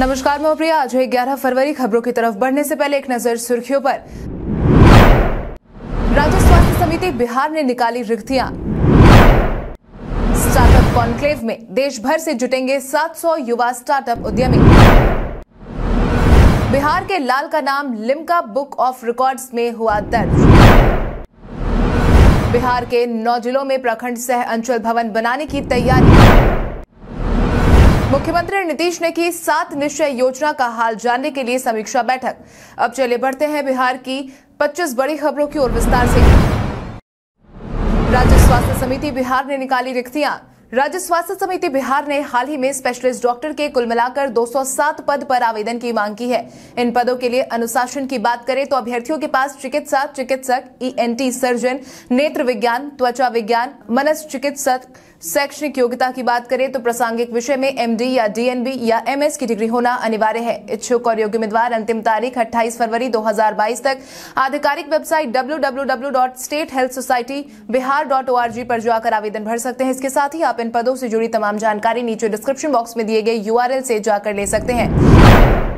नमस्कार मैं प्रिया आज है 11 फरवरी खबरों की तरफ बढ़ने से पहले एक नजर सुर्खियों पर राज्य स्वास्थ्य समिति बिहार ने निकाली रिक्तियां स्टार्टअप कॉन्क्लेव में देश भर से जुटेंगे 700 युवा स्टार्टअप उद्यमी बिहार के लाल का नाम लिमका बुक ऑफ रिकॉर्ड्स में हुआ दर्ज बिहार के नौ जिलों में प्रखंड सह अंचल भवन बनाने की तैयारी मुख्यमंत्री नीतीश ने की सात निश्चय योजना का हाल जानने के लिए समीक्षा बैठक अब चले बढ़ते हैं बिहार की 25 बड़ी खबरों की ओर विस्तार से राज्य स्वास्थ्य समिति बिहार ने निकाली रिक्तियां राज्य स्वास्थ्य समिति बिहार ने हाल ही में स्पेशलिस्ट डॉक्टर के कुल मिलाकर 207 पद पर आवेदन की मांग की है इन पदों के लिए अनुशासन की बात करें तो अभ्यर्थियों के पास चिकित्सा चिकित्सक ईएनटी e सर्जन नेत्र विज्ञान त्वचा विज्ञान मनस चिकित्सक शैक्षणिक योग्यता की बात करें तो प्रासंगिक विषय में एमडी या डीएनबी या एमएस की डिग्री होना अनिवार्य है इच्छुक और योग्य उम्मीदवार अंतिम तारीख 28 फरवरी 2022 तक आधिकारिक वेबसाइट www.statehealthsocietyBihar.org पर जाकर आवेदन भर सकते हैं इसके साथ ही आप इन पदों से जुड़ी तमाम जानकारी नीचे डिस्क्रिप्शन बॉक्स में दिए गए यूआरएल से जाकर ले सकते हैं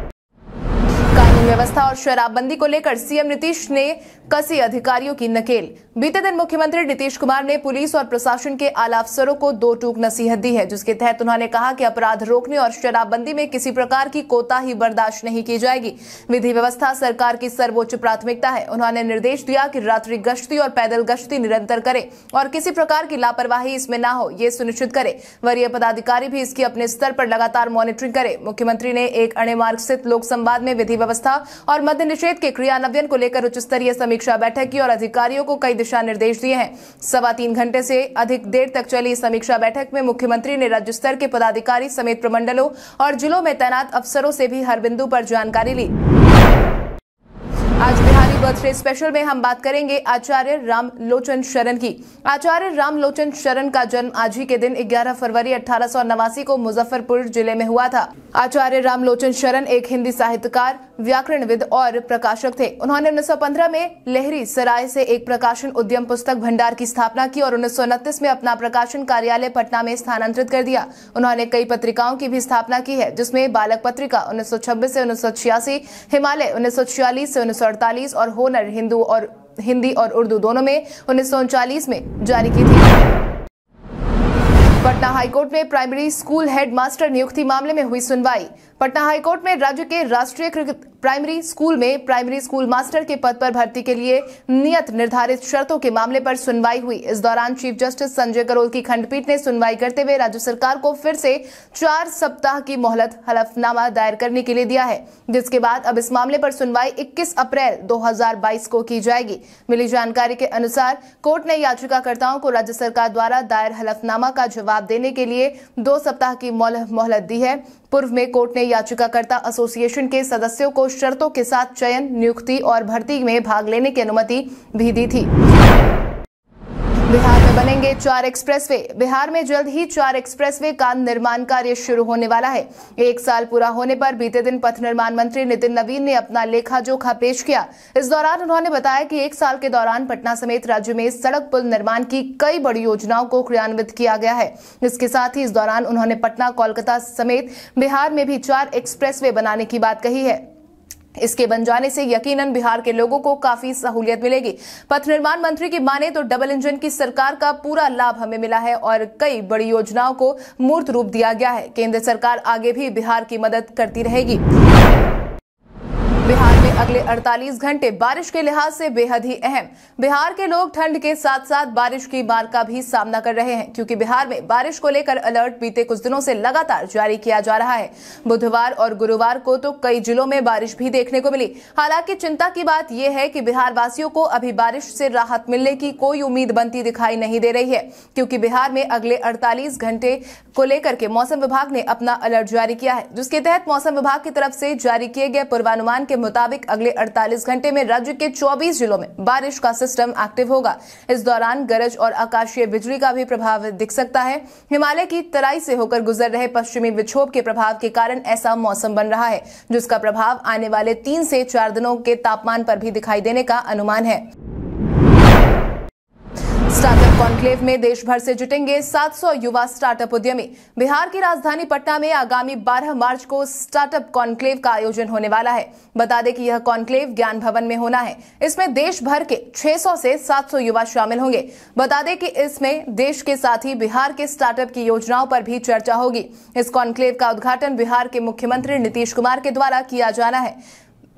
व्यवस्था और शराबबंदी को लेकर सीएम नीतीश ने कसी अधिकारियों की नकेल बीते दिन मुख्यमंत्री नीतीश कुमार ने पुलिस और प्रशासन के आला अफसरों को दो टूक नसीहत दी है जिसके तहत उन्होंने कहा कि अपराध रोकने और शराबबंदी में किसी प्रकार की कोताही बर्दाश्त नहीं की जाएगी विधि व्यवस्था सरकार की सर्वोच्च प्राथमिकता है उन्होंने निर्देश दिया कि रात्रि गश्ती और पैदल गश्ती निरंतर करें और किसी प्रकार की लापरवाही इसमें न हो ये सुनिश्चित करे वरीय पदाधिकारी भी इसकी अपने स्तर पर लगातार मॉनिटरिंग करें मुख्यमंत्री ने एक अणे मार्ग स्थित लोक संवाद में विधि व्यवस्था और मद्य निषेध के क्रियान्वयन को लेकर उच्च स्तरीय समीक्षा बैठक की और अधिकारियों को कई दिशा निर्देश दिए हैं सवा तीन घंटे से अधिक देर तक चली इस समीक्षा बैठक में मुख्यमंत्री ने राज्य स्तर के पदाधिकारी समेत प्रमंडलों और जिलों में तैनात अफसरों से भी हर बिंदु पर जानकारी ली आज बिहारी बर्थडे स्पेशल में हम बात करेंगे आचार्य राम लोचन शरण की आचार्य राम लोचन शरण का जन्म आज ही के दिन 11 फरवरी अठारह को मुजफ्फरपुर जिले में हुआ था आचार्य राम लोचन शरण एक हिंदी साहित्यकार व्याकरणविद और प्रकाशक थे उन्होंने 1915 में लहरी सराय से एक प्रकाशन उद्यम पुस्तक भंडार की स्थापना की और उन्नीस में अपना प्रकाशन कार्यालय पटना में स्थानांतरित कर दिया उन्होंने कई पत्रिकाओं की भी स्थापना की है जिसमें बालक पत्रिका उन्नीस सौ छब्बीस से उन्नीस हिमालय उन्नीस सौ छियालीस से उन्नीस 1948 और होनर हिंदू और हिंदी और उर्दू दोनों में उन्नीस में जारी की थी पटना हाईकोर्ट में प्राइमरी स्कूल हेड मास्टर नियुक्ति मामले में हुई सुनवाई पटना हाईकोर्ट में राज्य के राष्ट्रीय प्राइमरी स्कूल में प्राइमरी स्कूल मास्टर के पद पर भर्ती के लिए नियत निर्धारित शर्तों के मामले पर सुनवाई हुई इस दौरान चीफ जस्टिस संजय करोल की खंडपीठ ने सुनवाई करते हुए राज्य सरकार को फिर से चार सप्ताह की मोहलत हलफनामा दायर करने के लिए दिया है जिसके बाद अब इस मामले पर सुनवाई इक्कीस अप्रैल 2022 को की जाएगी मिली जानकारी के अनुसार कोर्ट ने याचिकाकर्ताओं को राज्य सरकार द्वारा दायर हलफनामा का जवाब देने के लिए दो सप्ताह की मोहलत दी है पूर्व में कोर्ट ने याचिकाकर्ता एसोसिएशन के सदस्यों को शर्तों के साथ चयन नियुक्ति और भर्ती में भाग लेने की अनुमति भी दी थी बिहार में बनेंगे चार एक्सप्रेसवे बिहार में जल्द ही चार एक्सप्रेसवे का निर्माण कार्य शुरू होने वाला है एक साल पूरा होने पर बीते दिन पथ निर्माण मंत्री नितिन नवीन ने अपना लेखा जोखा पेश किया इस दौरान उन्होंने बताया कि एक साल के दौरान पटना समेत राज्य में सड़क पुल निर्माण की कई बड़ी योजनाओं को क्रियान्वित किया गया है इसके साथ ही इस दौरान उन्होंने पटना कोलकाता समेत बिहार में भी चार एक्सप्रेस बनाने की बात कही है इसके बन जाने से यकीनन बिहार के लोगों को काफी सहूलियत मिलेगी पथ निर्माण मंत्री की माने तो डबल इंजन की सरकार का पूरा लाभ हमें मिला है और कई बड़ी योजनाओं को मूर्त रूप दिया गया है केंद्र सरकार आगे भी बिहार की मदद करती रहेगी अगले 48 घंटे बारिश के लिहाज से बेहद ही अहम बिहार के लोग ठंड के साथ साथ बारिश की मार का भी सामना कर रहे हैं क्योंकि बिहार में बारिश को लेकर अलर्ट बीते कुछ दिनों से लगातार जारी किया जा रहा है बुधवार और गुरुवार को तो कई जिलों में बारिश भी देखने को मिली हालांकि चिंता की बात यह है कि बिहार वासियों को अभी बारिश से राहत मिलने की कोई उम्मीद बनती दिखाई नहीं दे रही है क्योंकि बिहार में अगले अड़तालीस घंटे को लेकर के मौसम विभाग ने अपना अलर्ट जारी किया है जिसके तहत मौसम विभाग की तरफ से जारी किए गए पूर्वानुमान के मुताबिक अगले 48 घंटे में राज्य के 24 जिलों में बारिश का सिस्टम एक्टिव होगा इस दौरान गरज और आकाशीय बिजली का भी प्रभाव दिख सकता है हिमालय की तराई से होकर गुजर रहे पश्चिमी विक्षोभ के प्रभाव के कारण ऐसा मौसम बन रहा है जिसका प्रभाव आने वाले तीन से चार दिनों के तापमान पर भी दिखाई देने का अनुमान है स्टार्टअप कॉन्क्लेव में देश भर से जुटेंगे 700 युवा स्टार्टअप उद्यमी बिहार की राजधानी पटना में आगामी 12 मार्च को स्टार्टअप कॉन्क्लेव का आयोजन होने वाला है बता दें कि यह कॉन्क्लेव ज्ञान भवन में होना है इसमें देश भर के 600 से 700 युवा शामिल होंगे बता दें कि इसमें देश के साथ ही बिहार के स्टार्टअप की योजनाओं पर भी चर्चा होगी इस कॉन्क्लेव का उद्घाटन बिहार के मुख्यमंत्री नीतीश कुमार के द्वारा किया जाना है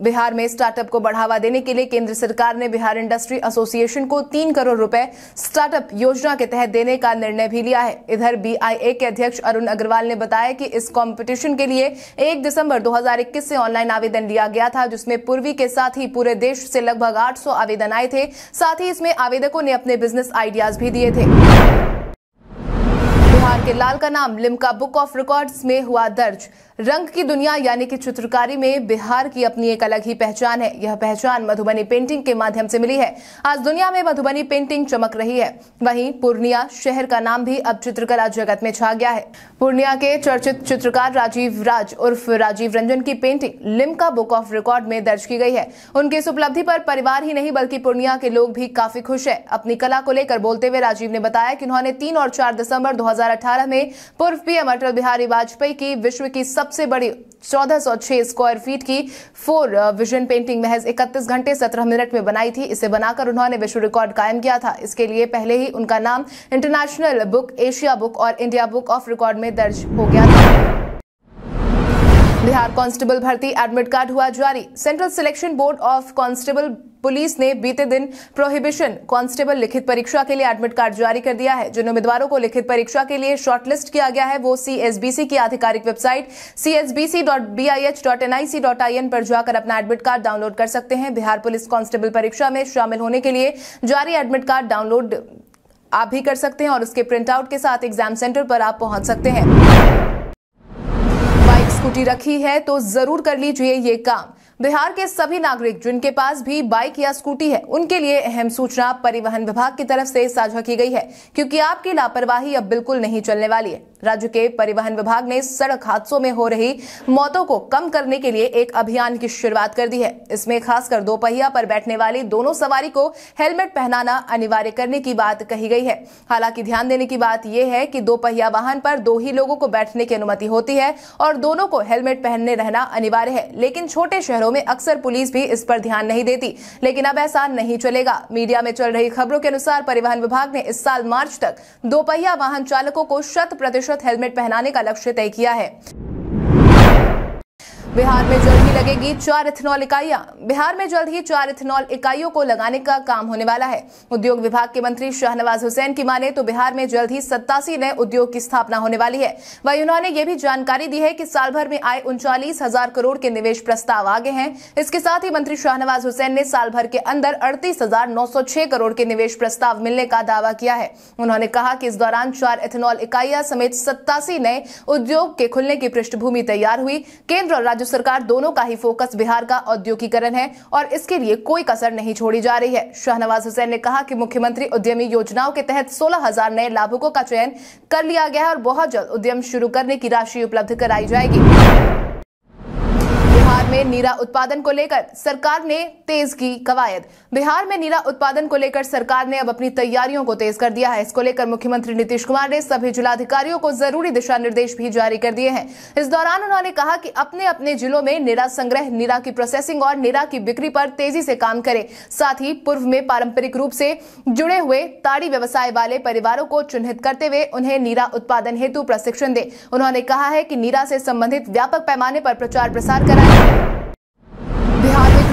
बिहार में स्टार्टअप को बढ़ावा देने के लिए केंद्र सरकार ने बिहार इंडस्ट्री एसोसिएशन को तीन करोड़ रुपए स्टार्टअप योजना के तहत देने का निर्णय भी लिया है इधर बीआईए के अध्यक्ष अरुण अग्रवाल ने बताया कि इस कंपटीशन के लिए 1 दिसंबर 2021 से ऑनलाइन आवेदन लिया गया था जिसमें पूर्वी के साथ ही पूरे देश से लगभग आठ आवेदन आए थे साथ ही इसमें आवेदकों ने अपने बिजनेस आइडियाज भी दिए थे पाकिस्तान के लाल का नाम लिमका बुक ऑफ रिकॉर्ड्स में हुआ दर्ज रंग की दुनिया यानी कि चित्रकारी में बिहार की अपनी एक अलग ही पहचान है यह पहचान मधुबनी पेंटिंग के माध्यम से मिली है आज दुनिया में मधुबनी पेंटिंग चमक रही है वहीं पूर्णिया शहर का नाम भी अब चित्रकला जगत में छा गया है पूर्णिया के चर्चित चित्रकार राजीव राज उर्फ राजीव रंजन की painting Limca book of record में दर्ज की गई है उनकी इस उपलब्धि पर परिवार ही नहीं बल्कि पूर्णिया के लोग भी काफी खुश है अपनी कला को लेकर बोलते हुए राजीव ने बताया कि उन्होंने तीन और चार दिसंबर दो 2018 में पूर्व पीएम अटल बिहारी वाजपेयी की विश्व की सबसे बड़ी 1406 स्क्वायर फीट की फोर विजन पेंटिंग महज 31 घंटे 17 मिनट में बनाई थी इसे बनाकर उन्होंने विश्व रिकॉर्ड कायम किया था इसके लिए पहले ही उनका नाम इंटरनेशनल बुक एशिया बुक और इंडिया बुक ऑफ रिकॉर्ड में दर्ज हो गया था बिहार कांस्टेबल भर्ती एडमिट कार्ड हुआ जारी central selection board of constable police ने बीते दिन प्रोहिबिशन कांस्टेबल लिखित परीक्षा के लिए एडमिट कार्ड जारी कर दिया है जिन उम्मीदवारों को लिखित परीक्षा के लिए शॉर्टलिस्ट किया गया है वो सीएसबीसी की आधिकारिक वेबसाइट csbc.bih.nic.in पर जाकर अपना एडमिट कार्ड डाउनलोड कर सकते हैं बिहार पुलिस कांस्टेबल परीक्षा में शामिल होने के लिए जारी एडमिट कार्ड डाउनलोड आप भी कर सकते हैं और उसके प्रिंटआउट के साथ एग्जाम सेंटर पर आप पहुंच सकते हैं स्कूटी रखी है तो ज़रूर कर लीजिए ये काम बिहार के सभी नागरिक जिनके पास भी बाइक या स्कूटी है उनके लिए अहम सूचना परिवहन विभाग की तरफ से साझा की गई है क्योंकि आपकी लापरवाही अब बिल्कुल नहीं चलने वाली है राज्य के परिवहन विभाग ने सड़क हादसों में हो रही मौतों को कम करने के लिए एक अभियान की शुरुआत कर दी है इसमें खासकर दोपहिया पर बैठने वाली दोनों सवारी को हेलमेट पहनाना अनिवार्य करने की बात कही गई है हालांकि ध्यान देने की बात यह है कि दोपहिया वाहन पर दो ही लोगों को बैठने की अनुमति होती है और दोनों को हेलमेट पहनने रहना अनिवार्य है लेकिन छोटे शहरों मामलों में अक्सर पुलिस भी इस पर ध्यान नहीं देती लेकिन अब ऐसा नहीं चलेगा मीडिया में चल रही खबरों के अनुसार परिवहन विभाग ने इस साल मार्च तक दोपहिया वाहन चालकों को शत प्रतिशत हेलमेट पहनाने का लक्ष्य तय किया है बिहार में जल्द ही लगेगी चार इथेनॉल इकाइयां बिहार में जल्द ही चार इथेनॉल इकाइयों को लगाने का काम होने वाला है उद्योग विभाग के मंत्री शाहनवाज हुसैन की माने तो बिहार में जल्द ही सत्तासी नए उद्योग की स्थापना होने वाली है वही उन्होंने ये भी जानकारी दी है कि साल भर में आए उनचालीस हजार करोड़ के निवेश प्रस्ताव आगे हैं इसके साथ ही मंत्री शाहनवाज हुसैन ने साल भर के अंदर अड़तीस करोड़ के निवेश प्रस्ताव मिलने का दावा किया है उन्होंने कहा कि इस दौरान चार इथेनॉल इकाइया समेत सत्तासी नए उद्योग के खुलने की पृष्ठभूमि तैयार हुई केंद्र और राज्य सरकार दोनों का ही फोकस बिहार का औद्योगिकरण है और इसके लिए कोई कसर नहीं छोड़ी जा रही है शाहनवाज हुसैन ने कहा कि मुख्यमंत्री उद्यमी योजनाओं के तहत सोलह हजार नए लाभुकों का चयन कर लिया गया है और बहुत जल्द उद्यम शुरू करने की राशि उपलब्ध कराई जाएगी में नीरा उत्पादन को लेकर सरकार ने तेज की कवायद बिहार में नीरा उत्पादन को लेकर सरकार ने अब अपनी तैयारियों को तेज कर दिया है इसको लेकर मुख्यमंत्री नीतीश कुमार ने सभी जिलाधिकारियों को जरूरी दिशा निर्देश भी जारी कर दिए हैं इस दौरान उन्होंने कहा कि अपने अपने जिलों में नीरा संग्रह नीरा की प्रोसेसिंग और नीरा की बिक्री पर तेजी से काम करे साथ ही पूर्व में पारंपरिक रूप से जुड़े हुए ताड़ी व्यवसाय वाले परिवारों को चिन्हित करते हुए उन्हें नीरा उत्पादन हेतु प्रशिक्षण दे उन्होंने कहा है कि नीरा से संबंधित व्यापक पैमाने पर प्रचार प्रसार कराए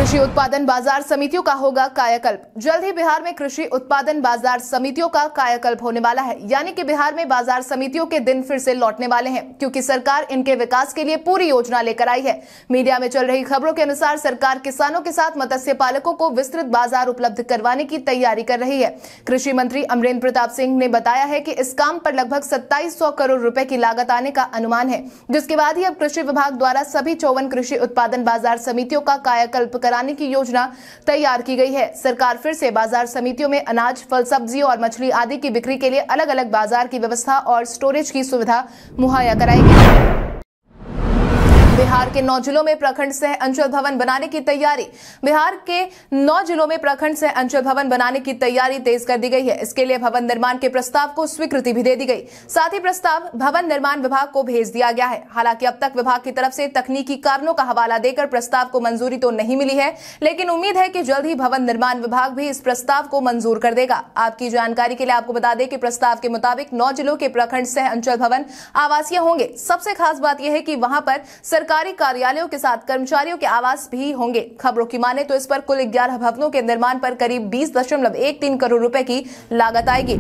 कृषि उत्पादन बाजार समितियों का होगा कायाकल्प जल्द ही बिहार में कृषि उत्पादन बाजार समितियों का कायाकल्प होने वाला है यानी कि बिहार में बाजार समितियों के दिन फिर से लौटने वाले हैं क्योंकि सरकार इनके विकास के लिए पूरी योजना लेकर आई है मीडिया में चल रही खबरों के अनुसार सरकार किसानों के साथ मत्स्य पालकों को विस्तृत बाजार उपलब्ध करवाने की तैयारी कर रही है कृषि मंत्री अमरेंद्र प्रताप सिंह ने बताया है की इस काम पर लगभग सत्ताईस करोड़ रूपए की लागत आने का अनुमान है जिसके बाद ही अब कृषि विभाग द्वारा सभी चौवन कृषि उत्पादन बाजार समितियों का कायाकल्प करा लगाने की योजना तैयार की गई है सरकार फिर से बाजार समितियों में अनाज फल सब्जी और मछली आदि की बिक्री के लिए अलग अलग बाजार की व्यवस्था और स्टोरेज की सुविधा मुहैया कराएगी बिहार के नौ जिलों में प्रखंड सह अंचल भवन बनाने की तैयारी बिहार के नौ जिलों में प्रखंड सह अंचल भवन बनाने की तैयारी तेज कर दी गई है इसके लिए भवन निर्माण के प्रस्ताव को स्वीकृति भी दे दी गई साथ ही प्रस्ताव भवन निर्माण विभाग को भेज दिया गया है हालांकि अब तक विभाग की तरफ से तकनीकी कारणों का हवाला देकर प्रस्ताव को मंजूरी तो नहीं मिली है लेकिन उम्मीद है कि जल्द ही भवन निर्माण विभाग भी इस प्रस्ताव को मंजूर कर देगा आपकी जानकारी के लिए आपको बता दें कि प्रस्ताव के मुताबिक नौ जिलों के प्रखंड सह अंचल भवन आवासीय होंगे सबसे खास बात यह है कि वहां पर सरकार सरकारी कार्यालयों के साथ कर्मचारियों के आवास भी होंगे खबरों की माने तो इस पर कुल ग्यारह भवनों के निर्माण पर करीब बीस दशमलव एक तीन करोड़ रुपए की लागत आएगी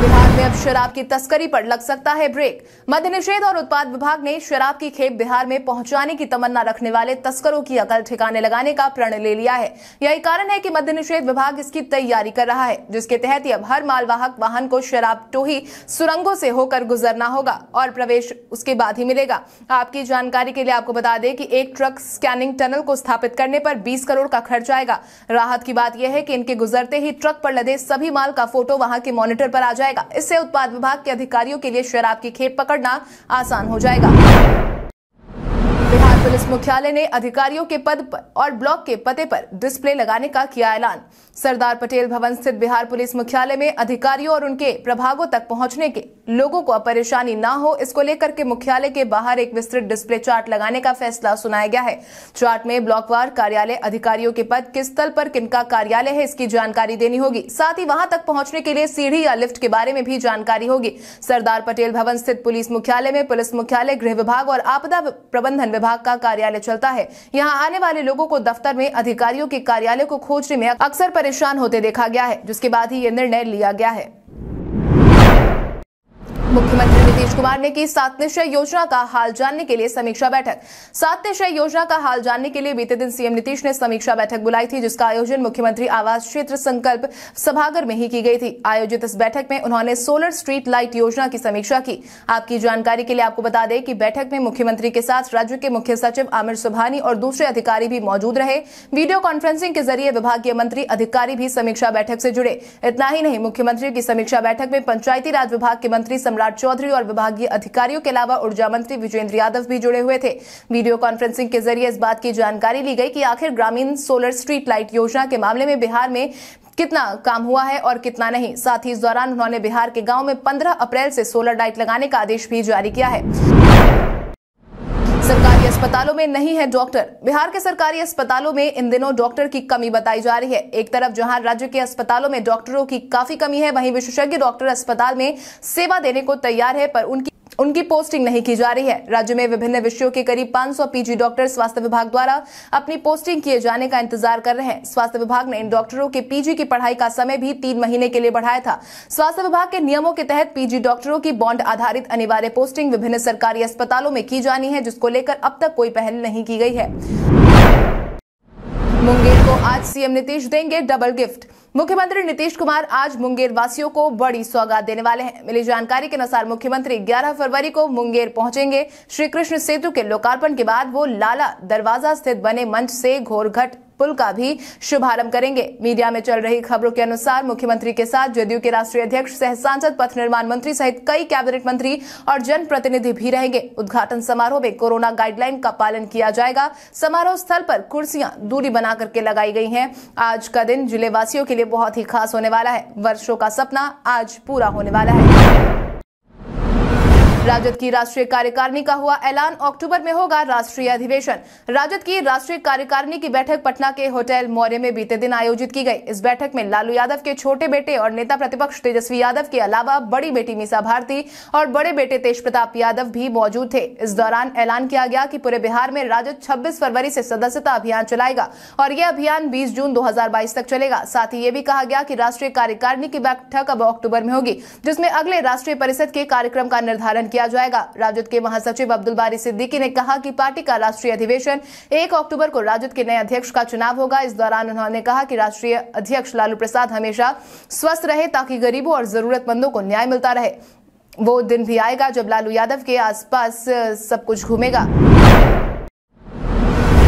बिहार में अब शराब की तस्करी पर लग सकता है ब्रेक मध्य निषेध और उत्पाद विभाग ने शराब की खेप बिहार में पहुंचाने की तमन्ना रखने वाले तस्करों की अकल ठिकाने लगाने का प्रण ले लिया है यही कारण है कि मध्य निषेध विभाग इसकी तैयारी कर रहा है जिसके तहत अब हर मालवाहक वाहन को शराब टोही सुरंगों से होकर गुजरना होगा और प्रवेश उसके बाद ही मिलेगा आपकी जानकारी के लिए आपको बता दें कि एक ट्रक स्कैनिंग टनल को स्थापित करने पर बीस करोड़ का खर्च आएगा राहत की बात यह है कि इनके गुजरते ही ट्रक पर लदे सभी माल का फोटो वहां के मॉनिटर पर आ जाए जाएगा इससे उत्पाद विभाग के अधिकारियों के लिए शराब की खेप पकड़ना आसान हो जाएगा पुलिस मुख्यालय ने अधिकारियों के पद पर और ब्लॉक के पते पर डिस्प्ले लगाने का किया ऐलान सरदार पटेल भवन स्थित बिहार पुलिस मुख्यालय में अधिकारियों और उनके प्रभागों तक पहुंचने के लोगों को परेशानी न हो इसको लेकर के मुख्यालय के बाहर एक विस्तृत डिस्प्ले चार्ट लगाने का फैसला सुनाया गया है चार्ट में ब्लॉकवार कार्यालय अधिकारियों के पद किस स्थल पर किनका कार्यालय है इसकी जानकारी देनी होगी साथ ही वहां तक पहुंचने के लिए सीढ़ी या लिफ्ट के बारे में भी जानकारी होगी सरदार पटेल भवन स्थित पुलिस मुख्यालय में पुलिस मुख्यालय गृह विभाग और आपदा प्रबंधन विभाग का का कार्यालय चलता है यहाँ आने वाले लोगों को दफ्तर में अधिकारियों के कार्यालय को खोजने में अक्सर परेशान होते देखा गया है जिसके बाद ही ये निर्णय लिया गया है मुख्यमंत्री नीतीश कुमार ने की सात निश्चय योजना का हाल जानने के लिए समीक्षा बैठक सात निश्चय योजना का हाल जानने के लिए बीते दिन सीएम नीतीश ने समीक्षा बैठक बुलाई थी जिसका आयोजन मुख्यमंत्री आवास क्षेत्र संकल्प सभागर में ही की गई थी आयोजित इस बैठक में उन्होंने सोलर स्ट्रीट लाइट योजना की समीक्षा की आपकी जानकारी के लिए आपको बता दें कि बैठक में मुख्यमंत्री के साथ राज्य के मुख्य सचिव आमिर सुबहानी और दूसरे अधिकारी भी मौजूद रहे वीडियो कॉन्फ्रेंसिंग के जरिए विभागीय मंत्री अधिकारी भी समीक्षा बैठक से जुड़े इतना ही नहीं मुख्यमंत्री की समीक्षा बैठक में पंचायती राज विभाग के मंत्री सम्राट सम्राट चौधरी और विभागीय अधिकारियों के अलावा ऊर्जा मंत्री विजेंद्र यादव भी जुड़े हुए थे वीडियो कॉन्फ्रेंसिंग के जरिए इस बात की जानकारी ली गई कि आखिर ग्रामीण सोलर स्ट्रीट लाइट योजना के मामले में बिहार में कितना काम हुआ है और कितना नहीं साथ ही इस दौरान उन्होंने बिहार के गांव में 15 अप्रैल से सोलर लाइट लगाने का आदेश भी जारी किया है अस्पतालों में नहीं है डॉक्टर बिहार के सरकारी अस्पतालों में इन दिनों डॉक्टर की कमी बताई जा रही है एक तरफ जहां राज्य के अस्पतालों में डॉक्टरों की काफी कमी है वहीं विशेषज्ञ डॉक्टर अस्पताल में सेवा देने को तैयार है पर उनकी उनकी पोस्टिंग नहीं की जा रही है राज्य में विभिन्न विषयों के करीब 500 पीजी डॉक्टर स्वास्थ्य विभाग द्वारा अपनी पोस्टिंग किए जाने का इंतजार कर रहे हैं स्वास्थ्य विभाग ने इन डॉक्टरों के पीजी की पढ़ाई का समय भी तीन महीने के लिए बढ़ाया था स्वास्थ्य विभाग के नियमों के तहत पीजी डॉक्टरों की बॉन्ड आधारित अनिवार्य पोस्टिंग विभिन्न सरकारी अस्पतालों में की जानी है जिसको लेकर अब तक कोई पहल नहीं की गई है मुंगेर को आज सीएम नीतीश देंगे डबल गिफ्ट मुख्यमंत्री नीतीश कुमार आज मुंगेर वासियों को बड़ी सौगात देने वाले हैं मिली जानकारी के अनुसार मुख्यमंत्री 11 फरवरी को मुंगेर पहुंचेंगे श्री कृष्ण सेतु के लोकार्पण के बाद वो लाला दरवाजा स्थित बने मंच से घोरघट पुल का भी शुभारंभ करेंगे मीडिया में चल रही खबरों के अनुसार मुख्यमंत्री के साथ जदयू के राष्ट्रीय अध्यक्ष सह सांसद पथ निर्माण मंत्री सहित कई कैबिनेट मंत्री और जनप्रतिनिधि भी रहेंगे उद्घाटन समारोह में कोरोना गाइडलाइन का पालन किया जाएगा समारोह स्थल पर कुर्सियां दूरी बना करके लगाई गई हैं आज का दिन जिले वासियों के लिए बहुत ही खास होने वाला है वर्षों का सपना आज पूरा होने वाला है राजद की राष्ट्रीय कार्यकारिणी का हुआ ऐलान अक्टूबर में होगा राष्ट्रीय अधिवेशन राजद की राष्ट्रीय कार्यकारिणी की बैठक पटना के होटल मौर्य में बीते दिन आयोजित की गई इस बैठक में लालू यादव के छोटे बेटे और नेता प्रतिपक्ष तेजस्वी यादव के अलावा बड़ी बेटी मीसा भारती और बड़े बेटे तेज प्रताप यादव भी मौजूद थे इस दौरान ऐलान किया गया कि पूरे बिहार में राजद छब्बीस फरवरी से सदस्यता अभियान चलाएगा और यह अभियान बीस जून दो तक चलेगा साथ ही ये भी कहा गया की राष्ट्रीय कार्यकारिणी की बैठक अब अक्टूबर में होगी जिसमें अगले राष्ट्रीय परिषद के कार्यक्रम का निर्धारण किया जाएगा राजद के महासचिव अब्दुल बारी सिद्दीकी ने कहा कि पार्टी का राष्ट्रीय अधिवेशन एक अक्टूबर को राजद के नए अध्यक्ष का चुनाव होगा इस दौरान उन्होंने कहा कि राष्ट्रीय अध्यक्ष लालू प्रसाद हमेशा स्वस्थ रहे ताकि गरीबों और जरूरतमंदों को न्याय मिलता रहे वो दिन भी आएगा जब लालू यादव के आसपास सब कुछ घूमेगा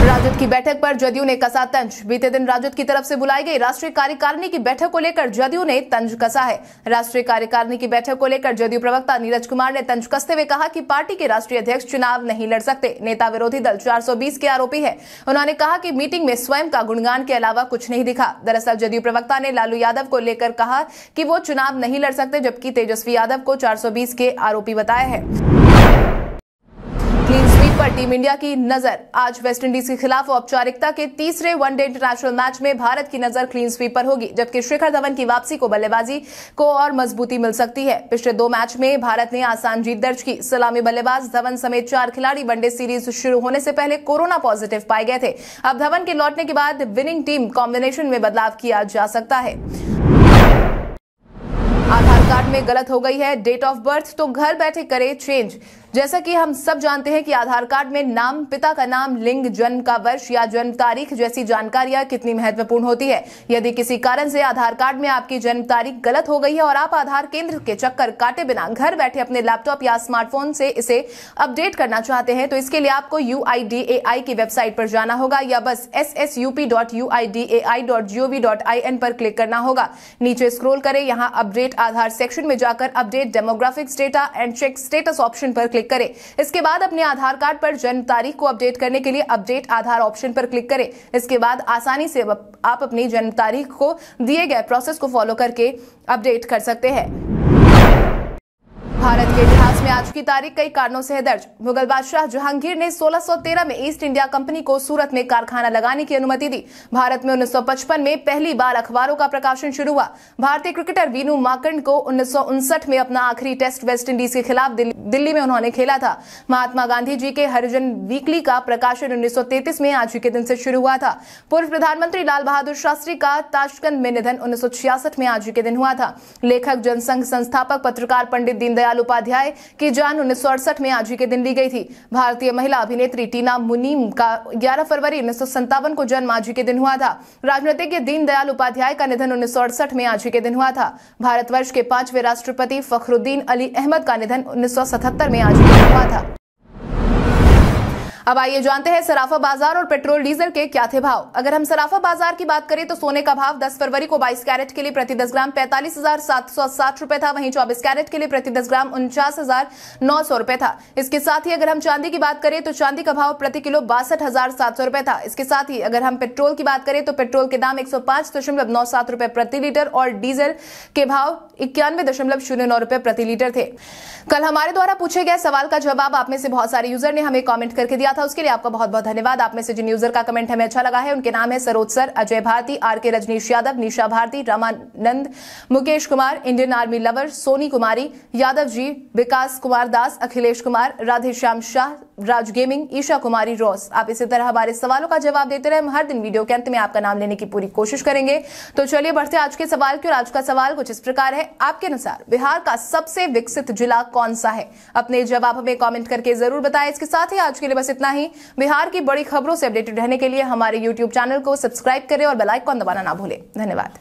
राजद की बैठक पर जदयू ने कसा तंज बीते दिन राजद की तरफ से बुलाई गई राष्ट्रीय कार्यकारिणी की बैठक को लेकर जदयू ने तंज कसा है राष्ट्रीय कार्यकारिणी की बैठक को लेकर जदयू प्रवक्ता नीरज कुमार ने तंज कसते हुए कहा कि पार्टी के राष्ट्रीय अध्यक्ष चुनाव नहीं लड़ सकते नेता विरोधी दल चार के आरोपी है उन्होंने कहा की मीटिंग में स्वयं का गुणगान के अलावा कुछ नहीं दिखा दरअसल जदयू प्रवक्ता ने लालू यादव को लेकर कहा की वो चुनाव नहीं लड़ सकते जबकि तेजस्वी यादव को चार के आरोपी बताया है क्लीन स्वीप पर टीम इंडिया की नजर आज वेस्टइंडीज के खिलाफ औपचारिकता के तीसरे वनडे इंटरनेशनल मैच में भारत की नजर क्लीन स्वीप पर होगी जबकि शिखर धवन की वापसी को बल्लेबाजी को और मजबूती मिल सकती है पिछले दो मैच में भारत ने आसान जीत दर्ज की सलामी बल्लेबाज धवन समेत चार खिलाड़ी वनडे सीरीज शुरू होने से पहले कोरोना पॉजिटिव पाए गए थे अब धवन के लौटने के बाद विनिंग टीम कॉम्बिनेशन में बदलाव किया जा सकता है आधार कार्ड में गलत हो गई है डेट ऑफ बर्थ तो घर बैठे करें चेंज जैसा कि हम सब जानते हैं कि आधार कार्ड में नाम पिता का नाम लिंग जन्म का वर्ष या जन्म तारीख जैसी जानकारियां कितनी महत्वपूर्ण होती है यदि किसी कारण से आधार कार्ड में आपकी जन्म तारीख गलत हो गई है और आप आधार केंद्र के चक्कर काटे बिना घर बैठे अपने लैपटॉप या स्मार्टफोन से इसे अपडेट करना चाहते हैं तो इसके लिए आपको यू की वेबसाइट पर जाना होगा या बस S S dot U I D A I dot dot I N पर क्लिक करना होगा नीचे स्क्रोल करें यहाँ अपडेट आधार सेक्शन सेक्शन में जाकर update demographics data and check status option पर क्लिक करें इसके बाद अपने आधार कार्ड पर जन्म तारीख को अपडेट करने के लिए अपडेट आधार ऑप्शन पर क्लिक करें इसके बाद आसानी से आप अपनी जन्म तारीख को दिए गए प्रोसेस को फॉलो करके अपडेट कर सकते हैं भारत के इतिहास में आज की तारीख कई कारणों से है दर्ज मुगल बादशाह जहांगीर ने 1613 में ईस्ट इंडिया कंपनी को सूरत में कारखाना लगाने की अनुमति दी भारत में 1955 में पहली बार अखबारों का प्रकाशन शुरू हुआ भारतीय क्रिकेटर वीनू माकंड को उन्नीस में अपना आखिरी टेस्ट वेस्ट इंडीज के खिलाफ दिल्ली, दिल्ली में उन्होंने खेला था महात्मा गांधी जी के हरिजन वीकली का प्रकाशन उन्नीस में आज के दिन से शुरू हुआ था पूर्व प्रधानमंत्री लाल बहादुर शास्त्री का ताशकंद में निधन उन्नीस में आज के दिन हुआ था लेखक जनसंघ संस्थापक पत्रकार पंडित दीनदयाल दीनदयाल उपाध्याय की जान उन्नीस में आज ही के दिन ली गई थी भारतीय महिला अभिनेत्री टीना मुनीम का ग्यारह फरवरी उन्नीस को जन्म आज ही के दिन हुआ था राजनीतिज्ञ दीनदयाल उपाध्याय का निधन उन्नीस में आज ही के दिन हुआ था वर्ष के पांचवे राष्ट्रपति फखरुद्दीन अली अहमद का निधन उन्नीस में आज ही हुआ था अब आइए जानते हैं सराफा बाजार और पेट्रोल डीजल के क्या थे भाव अगर हम सराफा बाजार की बात करें तो सोने का भाव 10 फरवरी को 22 कैरेट के लिए प्रति 10 ग्राम पैंतालीस हजार सात सौ रुपए था वहीं 24 कैरेट के लिए प्रति 10 ग्राम उनचास हजार नौ सौ रुपए था इसके साथ ही अगर हम चांदी की बात करें तो चांदी का भाव प्रति किलो बासठ हजार सात सौ रुपए था इसके साथ ही अगर हम पेट्रोल की बात करें तो पेट्रोल के दाम एक सौ पांच दशमलव नौ सात रुपए प्रति लीटर और डीजल के भाव इक्यानवे दशमलव शून्य नौ रुपए प्रति लीटर थे कल हमारे द्वारा पूछे गए सवाल का जवाब आप में से बहुत सारे यूजर ने हमें कॉमेंट करके दिया था उसके लिए आपका बहुत बहुत धन्यवाद आप में से जिन यूजर का कमेंट हमें अच्छा लगा है उनके नाम है Saroj sir Ajay Bharti R K Rajnish Yadav Nisha Bharti Ramanand Mukesh Kumar Indian army lover Soni Kumari Yadav ji Vikas Kumar Das Akhilesh Kumar Radheshyam Shah Raj gaming Isha Kumari Ross आप इसी तरह हमारे सवालों का जवाब देते रहे हम हर दिन वीडियो के अंत में आपका नाम लेने की पूरी कोशिश करेंगे तो चलिए बढ़ते आज के सवाल की और आज का सवाल कुछ इस प्रकार है आपके अनुसार बिहार का सबसे विकसित जिला कौन सा है अपने जवाब हमें कॉमेंट करके जरूर बताए इसके साथ ही आज के लिए बस इतना ही बिहार की बड़ी खबरों से अपडेटेड रहने के लिए हमारे यूट्यूब चैनल को सब्सक्राइब करें और बेलाइकॉन दबाना ना भूलें धन्यवाद